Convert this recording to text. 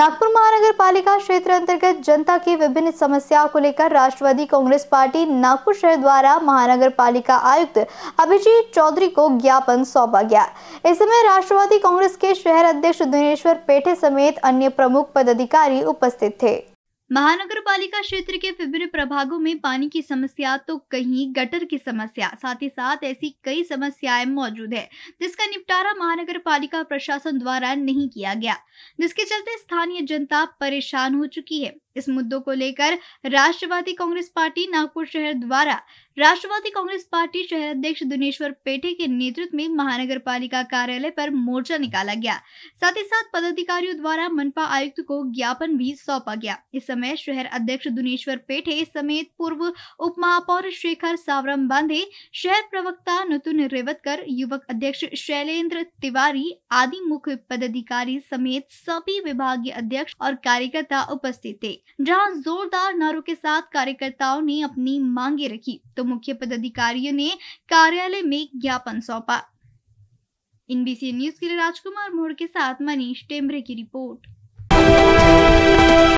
नागपुर महानगर पालिका क्षेत्र अंतर्गत जनता की विभिन्न समस्याओं को लेकर राष्ट्रवादी कांग्रेस पार्टी नागपुर शहर द्वारा महानगर पालिका आयुक्त अभिजीत चौधरी को ज्ञापन सौंपा गया इस समय राष्ट्रवादी कांग्रेस के शहर अध्यक्ष दिनेश्वर पेठे समेत अन्य प्रमुख पदाधिकारी उपस्थित थे महानगर पालिका क्षेत्र के विभिन्न प्रभागों में पानी की समस्या तो कहीं गटर की समस्या साथ ही साथ ऐसी कई समस्याएं मौजूद है जिसका निपटारा महानगर पालिका प्रशासन द्वारा नहीं किया गया जिसके चलते स्थानीय जनता परेशान हो चुकी है इस मुद्दों को लेकर राष्ट्रवादी कांग्रेस पार्टी नागपुर शहर द्वारा राष्ट्रवादी कांग्रेस पार्टी शहर अध्यक्ष दुनेश्वर पेठे के नेतृत्व में महानगर पालिका कार्यालय पर मोर्चा निकाला गया साथ ही साथ पदाधिकारियों द्वारा मनपा आयुक्त को ज्ञापन भी सौंपा गया इस समय शहर अध्यक्ष दुनेश्वर पेठे समेत पूर्व उप महापौर शेखर सावरम बांधे शहर प्रवक्ता नतुन रेवतकर युवक अध्यक्ष शैलेंद्र तिवारी आदि मुख्य पदाधिकारी समेत सभी विभागीय अध्यक्ष और कार्यकर्ता उपस्थित थे जहाँ जोरदार नारों के साथ कार्यकर्ताओं ने अपनी मांगे रखी तो मुख्य पदाधिकारियों ने कार्यालय में ज्ञापन सौंपा एनबीसी न्यूज के लिए राजकुमार मोड़ के साथ मनीष टेम्बरे की रिपोर्ट